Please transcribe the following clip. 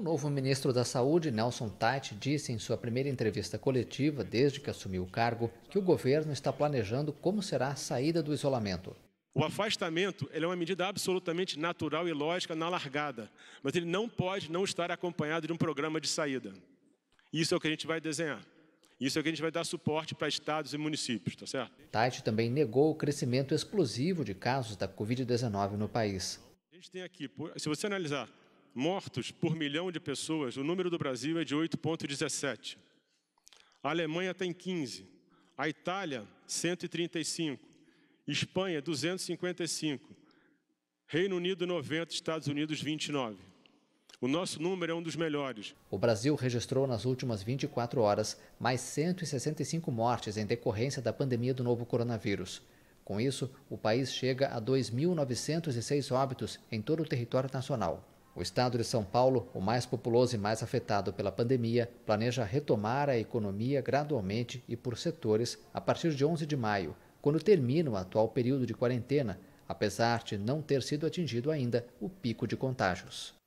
O novo ministro da Saúde, Nelson Tati, disse em sua primeira entrevista coletiva desde que assumiu o cargo que o governo está planejando como será a saída do isolamento. O afastamento é uma medida absolutamente natural e lógica na largada, mas ele não pode não estar acompanhado de um programa de saída. Isso é o que a gente vai desenhar. Isso é o que a gente vai dar suporte para estados e municípios, tá certo? Tati também negou o crescimento explosivo de casos da Covid-19 no país. A gente tem aqui, se você analisar mortos por milhão de pessoas, o número do Brasil é de 8,17. A Alemanha tem 15, a Itália, 135, Espanha, 255, Reino Unido, 90, Estados Unidos, 29. O nosso número é um dos melhores. O Brasil registrou nas últimas 24 horas mais 165 mortes em decorrência da pandemia do novo coronavírus. Com isso, o país chega a 2.906 óbitos em todo o território nacional. O estado de São Paulo, o mais populoso e mais afetado pela pandemia, planeja retomar a economia gradualmente e por setores a partir de 11 de maio, quando termina o atual período de quarentena, apesar de não ter sido atingido ainda o pico de contágios.